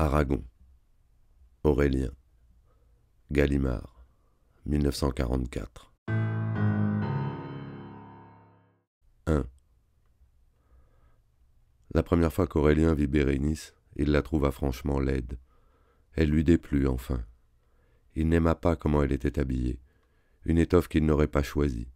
Aragon. Aurélien. Gallimard. 1944. 1. La première fois qu'Aurélien vit Bérénice, il la trouva franchement laide. Elle lui déplut enfin. Il n'aima pas comment elle était habillée. Une étoffe qu'il n'aurait pas choisie.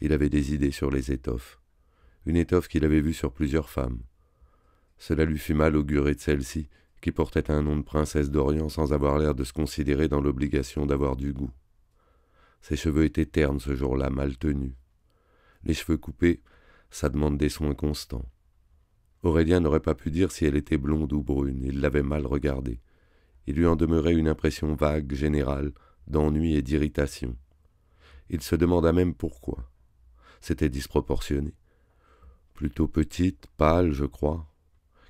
Il avait des idées sur les étoffes. Une étoffe qu'il avait vue sur plusieurs femmes. Cela lui fut mal auguré de celle-ci, qui portait un nom de princesse d'Orient sans avoir l'air de se considérer dans l'obligation d'avoir du goût. Ses cheveux étaient ternes ce jour-là, mal tenus. Les cheveux coupés, ça demande des soins constants. Aurélien n'aurait pas pu dire si elle était blonde ou brune, il l'avait mal regardée. Il lui en demeurait une impression vague, générale, d'ennui et d'irritation. Il se demanda même pourquoi. C'était disproportionné. Plutôt petite, pâle, je crois.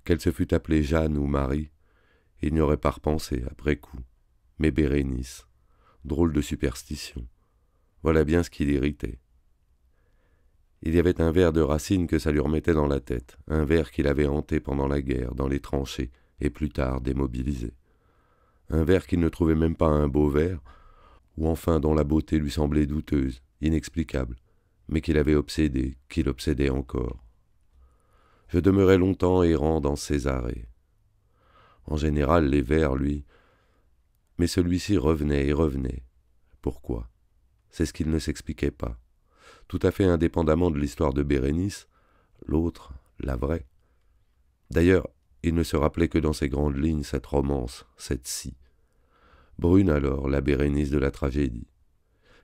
Qu'elle se fût appelée Jeanne ou Marie, il n'y aurait pas repensé, après coup. Mais Bérénice, drôle de superstition. Voilà bien ce qui l'irritait. Il y avait un verre de Racine que ça lui remettait dans la tête, un verre qu'il avait hanté pendant la guerre, dans les tranchées, et plus tard démobilisé. Un verre qu'il ne trouvait même pas un beau verre, ou enfin dont la beauté lui semblait douteuse, inexplicable, mais qu'il avait obsédé, qu'il obsédait encore. Je demeurai longtemps errant dans ces arrêts en général les vers, lui. Mais celui-ci revenait et revenait. Pourquoi C'est ce qu'il ne s'expliquait pas. Tout à fait indépendamment de l'histoire de Bérénice, l'autre, la vraie. D'ailleurs, il ne se rappelait que dans ses grandes lignes cette romance, cette scie. Brune alors, la Bérénice de la tragédie.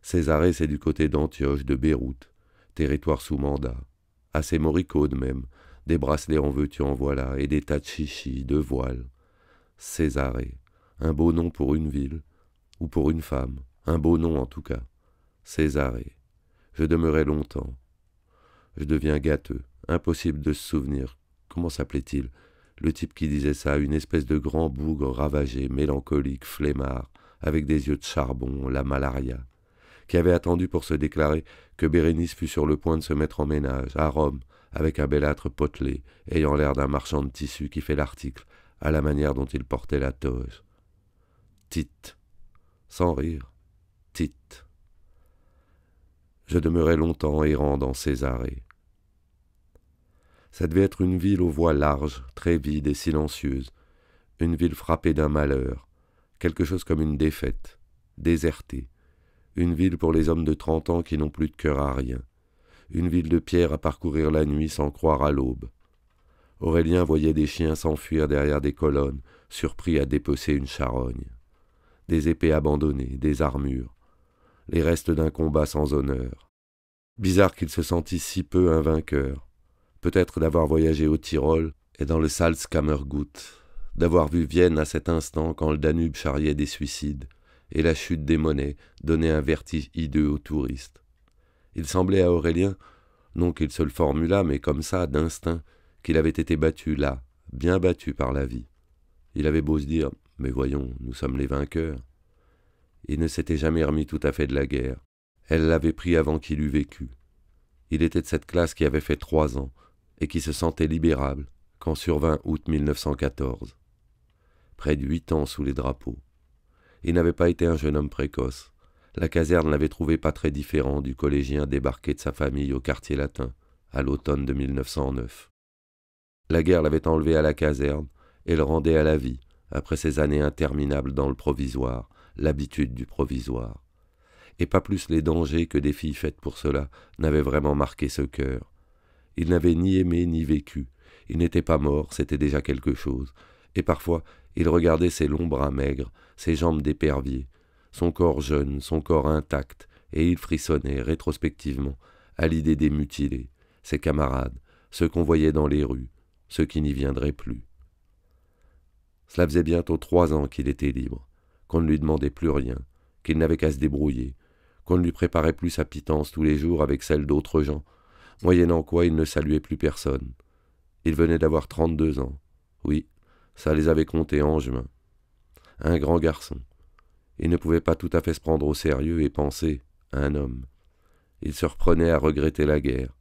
Césarès c'est du côté d'Antioche, de Beyrouth, territoire sous mandat. Assez moricaude même, des bracelets en veux-tu en voilà, et des tas de chichis, de voiles. Césarée. Un beau nom pour une ville, ou pour une femme, un beau nom en tout cas. Césarée. Je demeurai longtemps. Je deviens gâteux, impossible de se souvenir. Comment s'appelait-il Le type qui disait ça, une espèce de grand bougre ravagé, mélancolique, flemmard, avec des yeux de charbon, la malaria, qui avait attendu pour se déclarer que Bérénice fût sur le point de se mettre en ménage, à Rome, avec un belâtre potelé, ayant l'air d'un marchand de tissus qui fait l'article, à la manière dont il portait la tose. Tite, sans rire, Tite. Je demeurai longtemps errant dans Césarée. Ça devait être une ville aux voies larges, très vide et silencieuses, une ville frappée d'un malheur, quelque chose comme une défaite, désertée, une ville pour les hommes de trente ans qui n'ont plus de cœur à rien, une ville de pierre à parcourir la nuit sans croire à l'aube, Aurélien voyait des chiens s'enfuir derrière des colonnes, surpris à dépecer une charogne. Des épées abandonnées, des armures, les restes d'un combat sans honneur. Bizarre qu'il se sentît si peu un vainqueur. Peut-être d'avoir voyagé au Tyrol et dans le Salzkammergut, d'avoir vu Vienne à cet instant quand le Danube charriait des suicides, et la chute des monnaies donnait un vertige hideux aux touristes. Il semblait à Aurélien, non qu'il se le formulât, mais comme ça, d'instinct, qu'il avait été battu là, bien battu par la vie. Il avait beau se dire Mais voyons, nous sommes les vainqueurs. Il ne s'était jamais remis tout à fait de la guerre. Elle l'avait pris avant qu'il eût vécu. Il était de cette classe qui avait fait trois ans et qui se sentait libérable quand survint août 1914. Près de huit ans sous les drapeaux. Il n'avait pas été un jeune homme précoce. La caserne l'avait trouvé pas très différent du collégien débarqué de sa famille au quartier latin à l'automne de 1909. La guerre l'avait enlevé à la caserne et le rendait à la vie, après ces années interminables dans le provisoire, l'habitude du provisoire. Et pas plus les dangers que des filles faites pour cela n'avaient vraiment marqué ce cœur. Il n'avait ni aimé ni vécu. Il n'était pas mort, c'était déjà quelque chose. Et parfois, il regardait ses longs bras maigres, ses jambes d'épervier, son corps jeune, son corps intact, et il frissonnait rétrospectivement à l'idée des mutilés, ses camarades, ceux qu'on voyait dans les rues, ceux qui n'y viendrait plus. Cela faisait bientôt trois ans qu'il était libre, qu'on ne lui demandait plus rien, qu'il n'avait qu'à se débrouiller, qu'on ne lui préparait plus sa pitance tous les jours avec celle d'autres gens, moyennant quoi il ne saluait plus personne. Il venait d'avoir trente-deux ans. Oui, ça les avait comptés en juin. Un grand garçon. Il ne pouvait pas tout à fait se prendre au sérieux et penser à un homme. Il se reprenait à regretter la guerre.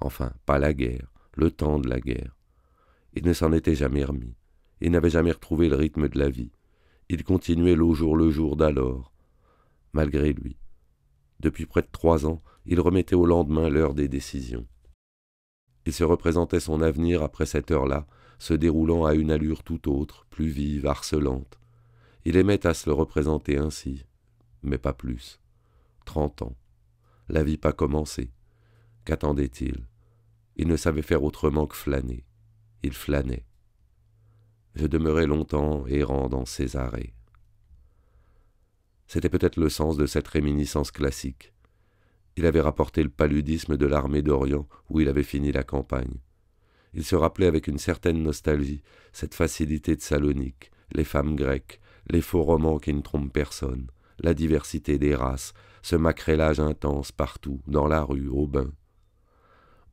Enfin, pas la guerre, le temps de la guerre. Il ne s'en était jamais remis. Il n'avait jamais retrouvé le rythme de la vie. Il continuait le jour le jour d'alors, malgré lui. Depuis près de trois ans, il remettait au lendemain l'heure des décisions. Il se représentait son avenir après cette heure-là, se déroulant à une allure tout autre, plus vive, harcelante. Il aimait à se le représenter ainsi, mais pas plus. Trente ans. La vie pas commencée. Qu'attendait-il Il ne savait faire autrement que flâner il flânait. Je demeurai longtemps errant dans ces arrêts. C'était peut-être le sens de cette réminiscence classique. Il avait rapporté le paludisme de l'armée d'Orient où il avait fini la campagne. Il se rappelait avec une certaine nostalgie cette facilité de Salonique, les femmes grecques, les faux romans qui ne trompent personne, la diversité des races, ce macrélage intense partout, dans la rue, au bain.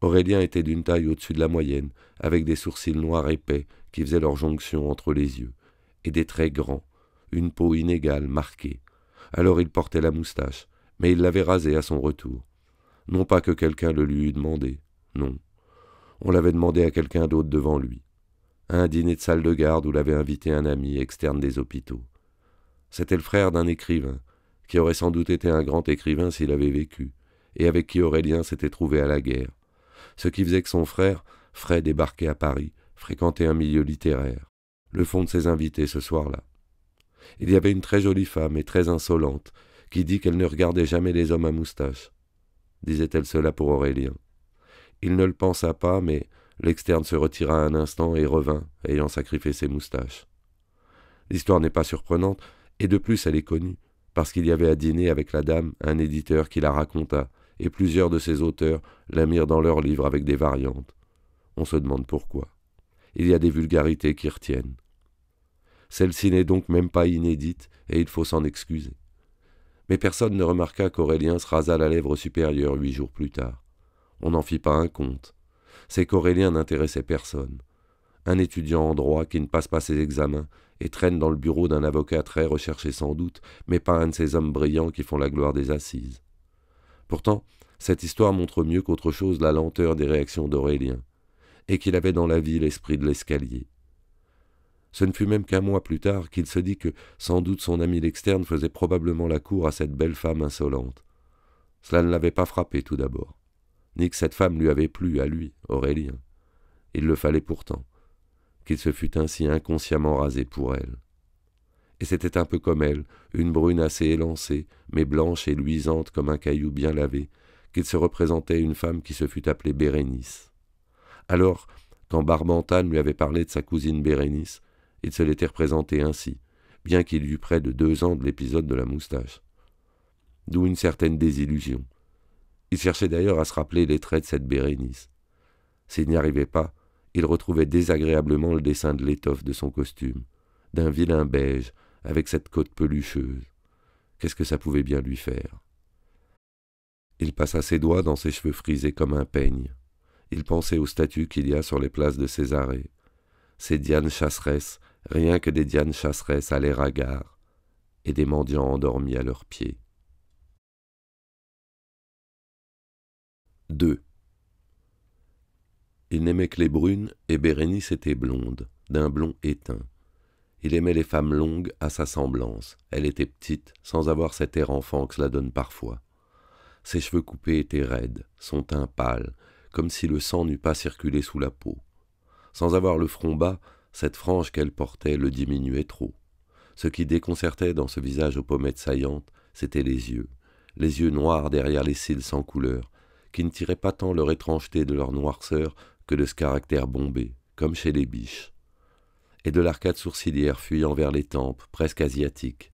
Aurélien était d'une taille au-dessus de la moyenne, avec des sourcils noirs épais qui faisaient leur jonction entre les yeux, et des traits grands, une peau inégale, marquée. Alors il portait la moustache, mais il l'avait rasée à son retour. Non pas que quelqu'un le lui eût demandé, non. On l'avait demandé à quelqu'un d'autre devant lui. À un dîner de salle de garde où l'avait invité un ami externe des hôpitaux. C'était le frère d'un écrivain, qui aurait sans doute été un grand écrivain s'il avait vécu, et avec qui Aurélien s'était trouvé à la guerre ce qui faisait que son frère, Fred, débarquait à Paris, fréquentait un milieu littéraire, le fond de ses invités ce soir-là. Il y avait une très jolie femme et très insolente, qui dit qu'elle ne regardait jamais les hommes à moustache. Disait-elle cela pour Aurélien. Il ne le pensa pas, mais l'externe se retira un instant et revint, ayant sacrifié ses moustaches. L'histoire n'est pas surprenante, et de plus elle est connue, parce qu'il y avait à dîner avec la dame un éditeur qui la raconta, et plusieurs de ses auteurs la mirent dans leurs livres avec des variantes. On se demande pourquoi. Il y a des vulgarités qui retiennent. Celle-ci n'est donc même pas inédite, et il faut s'en excuser. Mais personne ne remarqua qu'Aurélien se rasa la lèvre supérieure huit jours plus tard. On n'en fit pas un compte. C'est qu'Aurélien n'intéressait personne. Un étudiant en droit qui ne passe pas ses examens et traîne dans le bureau d'un avocat très recherché sans doute, mais pas un de ces hommes brillants qui font la gloire des assises. Pourtant, cette histoire montre mieux qu'autre chose la lenteur des réactions d'Aurélien, et qu'il avait dans la vie l'esprit de l'escalier. Ce ne fut même qu'un mois plus tard qu'il se dit que sans doute son ami l'externe faisait probablement la cour à cette belle femme insolente. Cela ne l'avait pas frappé tout d'abord, ni que cette femme lui avait plu à lui, Aurélien. Il le fallait pourtant, qu'il se fût ainsi inconsciemment rasé pour elle et c'était un peu comme elle, une brune assez élancée, mais blanche et luisante comme un caillou bien lavé, qu'il se représentait une femme qui se fût appelée Bérénice. Alors, quand Barbantane lui avait parlé de sa cousine Bérénice, il se l'était représenté ainsi, bien qu'il eût près de deux ans de l'épisode de la moustache. D'où une certaine désillusion. Il cherchait d'ailleurs à se rappeler les traits de cette Bérénice. S'il n'y arrivait pas, il retrouvait désagréablement le dessin de l'étoffe de son costume, d'un vilain beige, avec cette côte pelucheuse. Qu'est-ce que ça pouvait bien lui faire Il passa ses doigts dans ses cheveux frisés comme un peigne. Il pensait aux statues qu'il y a sur les places de Césarée. Ces Dianes chasseresses, rien que des Dianes chasseresses à l'air hagard, et des mendiants endormis à leurs pieds. 2. Il n'aimait que les brunes, et Bérénice était blonde, d'un blond éteint. Il aimait les femmes longues à sa semblance. Elle était petite, sans avoir cet air enfant que cela donne parfois. Ses cheveux coupés étaient raides, son teint pâle, comme si le sang n'eût pas circulé sous la peau. Sans avoir le front bas, cette frange qu'elle portait le diminuait trop. Ce qui déconcertait dans ce visage aux pommettes saillantes, c'étaient les yeux, les yeux noirs derrière les cils sans couleur, qui ne tiraient pas tant leur étrangeté de leur noirceur que de ce caractère bombé, comme chez les biches et de l'arcade sourcilière fuyant vers les tempes, presque asiatiques.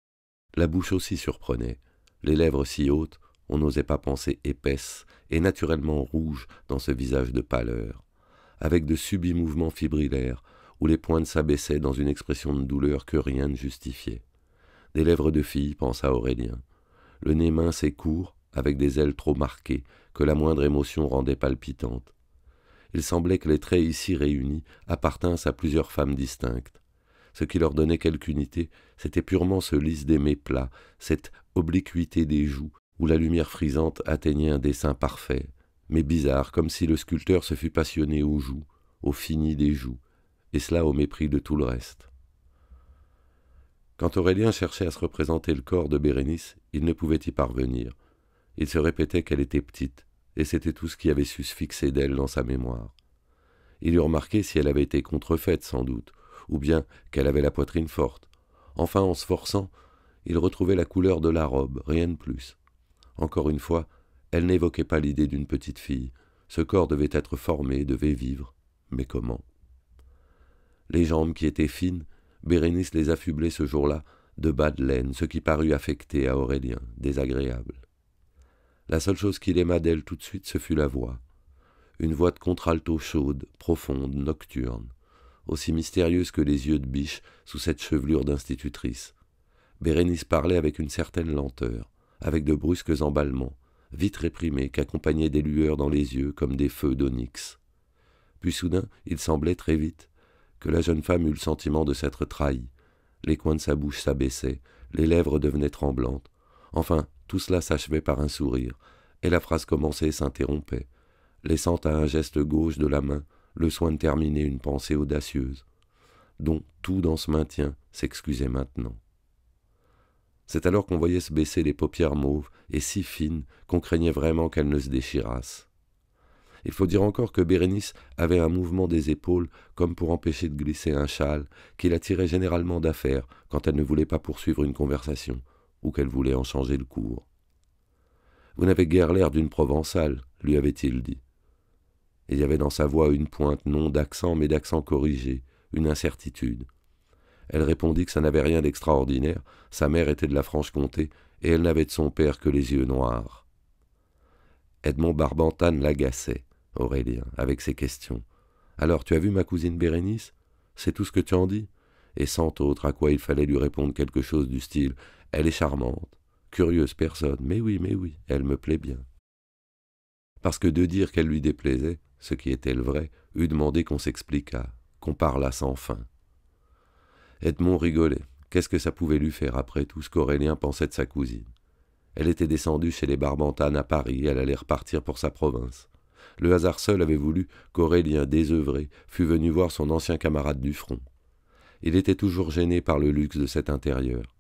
La bouche aussi surprenait, les lèvres si hautes, on n'osait pas penser épaisses et naturellement rouges dans ce visage de pâleur, avec de subits mouvements fibrillaires où les pointes s'abaissaient dans une expression de douleur que rien ne justifiait. Des lèvres de fille, pensa Aurélien. Le nez mince et court, avec des ailes trop marquées, que la moindre émotion rendait palpitante. Il semblait que les traits ici réunis appartinssent à plusieurs femmes distinctes. Ce qui leur donnait quelque unité, c'était purement ce lisse des mets plats, cette obliquité des joues, où la lumière frisante atteignait un dessin parfait, mais bizarre, comme si le sculpteur se fût passionné aux joues, au fini des joues, et cela au mépris de tout le reste. Quand Aurélien cherchait à se représenter le corps de Bérénice, il ne pouvait y parvenir. Il se répétait qu'elle était petite, et c'était tout ce qui avait su se fixer d'elle dans sa mémoire. Il eût remarqué si elle avait été contrefaite, sans doute, ou bien qu'elle avait la poitrine forte. Enfin, en se forçant, il retrouvait la couleur de la robe, rien de plus. Encore une fois, elle n'évoquait pas l'idée d'une petite fille. Ce corps devait être formé, devait vivre. Mais comment Les jambes qui étaient fines, Bérénice les affublait ce jour-là de bas de laine, ce qui parut affecté à Aurélien, désagréable. La seule chose qu'il aima d'elle tout de suite, ce fut la voix. Une voix de contralto chaude, profonde, nocturne, aussi mystérieuse que les yeux de biche sous cette chevelure d'institutrice. Bérénice parlait avec une certaine lenteur, avec de brusques emballements, vite réprimés, qu'accompagnaient des lueurs dans les yeux comme des feux d'onyx. Puis soudain, il semblait très vite que la jeune femme eut le sentiment de s'être trahie. Les coins de sa bouche s'abaissaient, les lèvres devenaient tremblantes. Enfin, tout cela s'achevait par un sourire, et la phrase commencée s'interrompait, laissant à un geste gauche de la main le soin de terminer une pensée audacieuse, dont tout dans ce maintien s'excusait maintenant. C'est alors qu'on voyait se baisser les paupières mauves et si fines qu'on craignait vraiment qu'elles ne se déchirassent. Il faut dire encore que Bérénice avait un mouvement des épaules comme pour empêcher de glisser un châle qui la tirait généralement d'affaire quand elle ne voulait pas poursuivre une conversation, ou qu'elle voulait en changer le cours. Vous n'avez guère l'air d'une provençale, lui avait-il dit. il y avait dans sa voix une pointe non d'accent mais d'accent corrigé, une incertitude. Elle répondit que ça n'avait rien d'extraordinaire, sa mère était de la Franche-Comté, et elle n'avait de son père que les yeux noirs. Edmond Barbantane l'agaçait, Aurélien, avec ses questions. Alors tu as vu ma cousine Bérénice C'est tout ce que tu en dis Et sans autre à quoi il fallait lui répondre quelque chose du style elle est charmante, curieuse personne, mais oui, mais oui, elle me plaît bien. Parce que de dire qu'elle lui déplaisait, ce qui était le vrai, eût demandé qu'on s'expliquât, qu'on parlât sans fin. Edmond rigolait. Qu'est-ce que ça pouvait lui faire après tout ce qu'Aurélien pensait de sa cousine Elle était descendue chez les Barbentanes à Paris, elle allait repartir pour sa province. Le hasard seul avait voulu qu'Aurélien, désœuvré, fût venu voir son ancien camarade du front. Il était toujours gêné par le luxe de cet intérieur.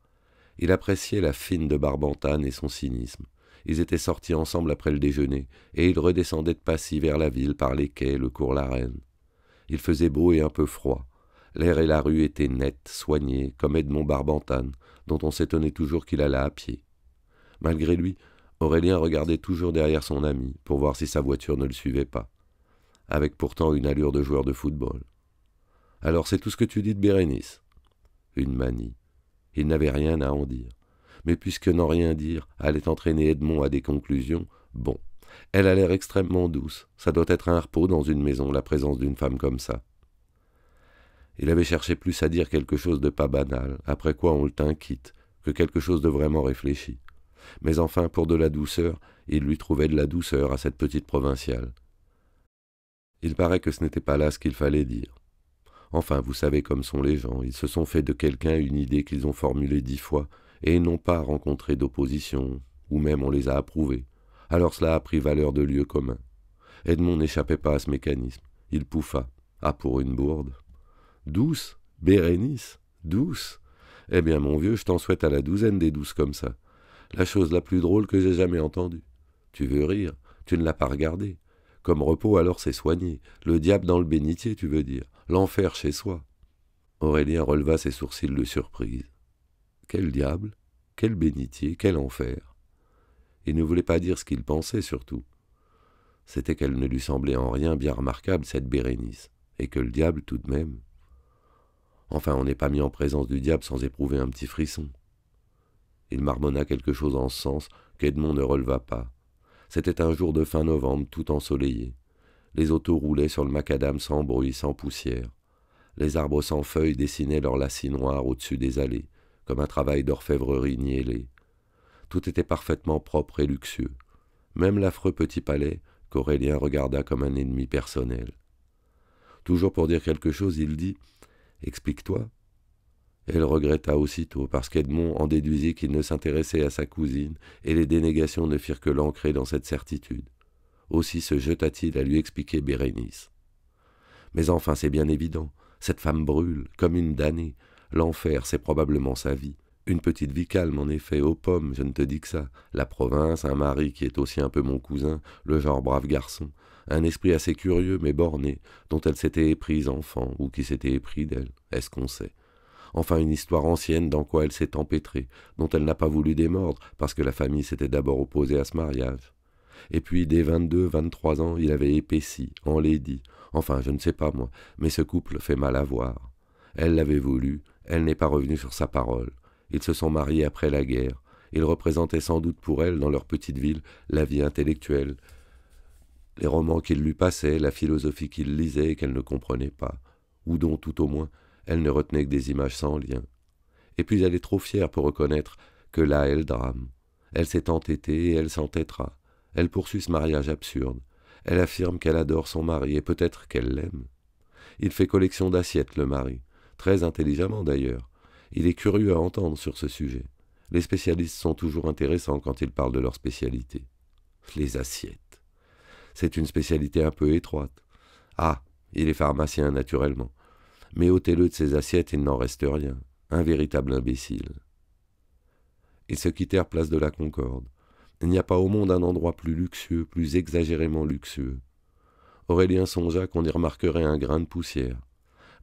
Il appréciait la fine de Barbantane et son cynisme. Ils étaient sortis ensemble après le déjeuner, et ils redescendaient de Passy vers la ville par les quais, le cours La Reine. Il faisait beau et un peu froid. L'air et la rue étaient nets, soignés, comme Edmond Barbantane, dont on s'étonnait toujours qu'il allât à pied. Malgré lui, Aurélien regardait toujours derrière son ami pour voir si sa voiture ne le suivait pas, avec pourtant une allure de joueur de football. Alors c'est tout ce que tu dis de Bérénice Une manie. Il n'avait rien à en dire. Mais puisque n'en rien dire allait entraîner Edmond à des conclusions, bon. Elle a l'air extrêmement douce. Ça doit être un repos dans une maison, la présence d'une femme comme ça. Il avait cherché plus à dire quelque chose de pas banal, après quoi on le tint quitte, que quelque chose de vraiment réfléchi. Mais enfin, pour de la douceur, il lui trouvait de la douceur à cette petite provinciale. Il paraît que ce n'était pas là ce qu'il fallait dire. Enfin, vous savez comme sont les gens, ils se sont fait de quelqu'un une idée qu'ils ont formulée dix fois, et n'ont pas rencontré d'opposition, ou même on les a approuvés. Alors cela a pris valeur de lieu commun. Edmond n'échappait pas à ce mécanisme. Il pouffa. Ah, pour une bourde. Douce, Bérénice, douce. Eh bien, mon vieux, je t'en souhaite à la douzaine des douces comme ça. La chose la plus drôle que j'ai jamais entendue. Tu veux rire, tu ne l'as pas regardée. Comme repos, alors c'est soigné. Le diable dans le bénitier, tu veux dire. L'enfer chez soi. Aurélien releva ses sourcils de surprise. Quel diable Quel bénitier Quel enfer Il ne voulait pas dire ce qu'il pensait surtout. C'était qu'elle ne lui semblait en rien bien remarquable, cette Bérénice, et que le diable tout de même. Enfin, on n'est pas mis en présence du diable sans éprouver un petit frisson. Il marmonna quelque chose en ce sens qu'Edmond ne releva pas, c'était un jour de fin novembre tout ensoleillé. Les autos roulaient sur le macadam sans bruit, sans poussière. Les arbres sans feuilles dessinaient leurs lacis noirs au-dessus des allées, comme un travail d'orfèvrerie niellé. Tout était parfaitement propre et luxueux. Même l'affreux petit palais qu'Aurélien regarda comme un ennemi personnel. Toujours pour dire quelque chose, il dit Explique-toi, elle regretta aussitôt, parce qu'Edmond en déduisit qu'il ne s'intéressait à sa cousine, et les dénégations ne firent que l'ancrer dans cette certitude. Aussi se jeta-t-il à lui expliquer Bérénice. Mais enfin, c'est bien évident, cette femme brûle, comme une damnée. L'enfer, c'est probablement sa vie. Une petite vie calme, en effet, aux pommes, je ne te dis que ça. La province, un mari qui est aussi un peu mon cousin, le genre brave garçon, un esprit assez curieux mais borné, dont elle s'était éprise enfant, ou qui s'était épris d'elle, est-ce qu'on sait enfin une histoire ancienne dans quoi elle s'est empêtrée, dont elle n'a pas voulu démordre, parce que la famille s'était d'abord opposée à ce mariage. Et puis, dès 22, 23 ans, il avait épaissi, enlaidi. Enfin, je ne sais pas moi, mais ce couple fait mal à voir. Elle l'avait voulu, elle n'est pas revenue sur sa parole. Ils se sont mariés après la guerre. Ils représentaient sans doute pour elle, dans leur petite ville, la vie intellectuelle. Les romans qu'il lui passait, la philosophie qu'il lisait et qu'elle ne comprenait pas, ou dont tout au moins elle ne retenait que des images sans lien. Et puis elle est trop fière pour reconnaître que là elle drame. Elle s'est entêtée et elle s'entêtera. Elle poursuit ce mariage absurde. Elle affirme qu'elle adore son mari et peut-être qu'elle l'aime. Il fait collection d'assiettes, le mari, très intelligemment d'ailleurs. Il est curieux à entendre sur ce sujet. Les spécialistes sont toujours intéressants quand ils parlent de leur spécialité. Les assiettes. C'est une spécialité un peu étroite. Ah, il est pharmacien naturellement mais ôtez-le de ses assiettes, il n'en reste rien. Un véritable imbécile. Ils se quittèrent place de la Concorde. Il n'y a pas au monde un endroit plus luxueux, plus exagérément luxueux. Aurélien songea qu'on y remarquerait un grain de poussière.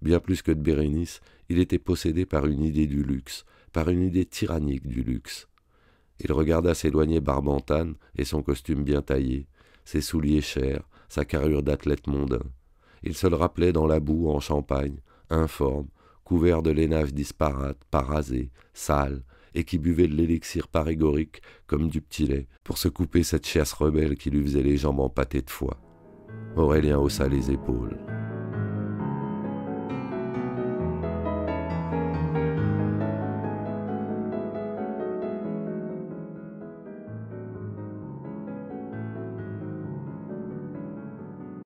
Bien plus que de Bérénice, il était possédé par une idée du luxe, par une idée tyrannique du luxe. Il regarda s'éloigner Barbantane et son costume bien taillé, ses souliers chers, sa carrure d'athlète mondain. Il se le rappelait dans la boue en Champagne, informe, couvert de lénages disparates, parasées, sales, et qui buvait de l'élixir parégorique comme du petit lait, pour se couper cette chiasse rebelle qui lui faisait les jambes empâtées de foie. Aurélien haussa les épaules.